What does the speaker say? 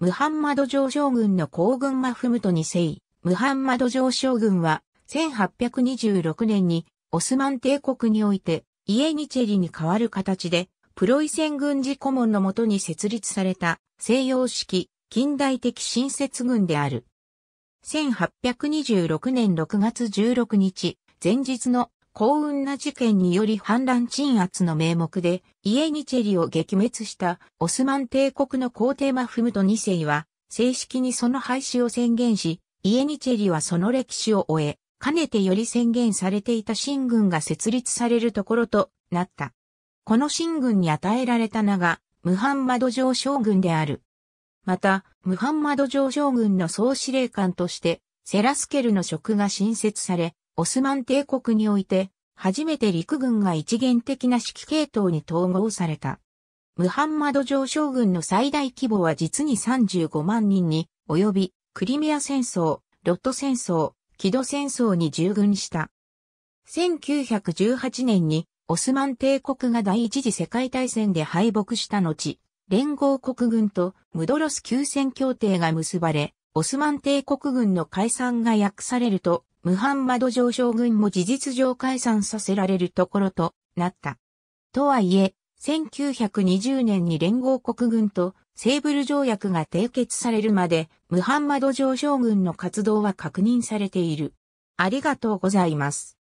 ムハンマド上将軍の皇軍マフムト2世、ムハンマド上将軍は、1826年に、オスマン帝国において、イエニチェリに代わる形で、プロイセン軍事顧問のもとに設立された、西洋式、近代的新設軍である。1826年6月16日、前日の幸運な事件により反乱鎮圧の名目で、イエニチェリを撃滅したオスマン帝国の皇帝マフムト2世は、正式にその廃止を宣言し、イエニチェリはその歴史を終え、かねてより宣言されていた新軍が設立されるところとなった。この新軍に与えられた名が、ムハンマド上将軍である。また、ムハンマド上将軍の総司令官として、セラスケルの職が新設され、オスマン帝国において、初めて陸軍が一元的な指揮系統に統合された。ムハンマド上将軍の最大規模は実に35万人に及び、クリミア戦争、ロット戦争、キド戦争に従軍した。1918年にオスマン帝国が第一次世界大戦で敗北した後、連合国軍とムドロス休戦協定が結ばれ、オスマン帝国軍の解散が訳されると、ムハンマド上将軍も事実上解散させられるところとなった。とはいえ、1920年に連合国軍とセーブル条約が締結されるまで、ムハンマド上将軍の活動は確認されている。ありがとうございます。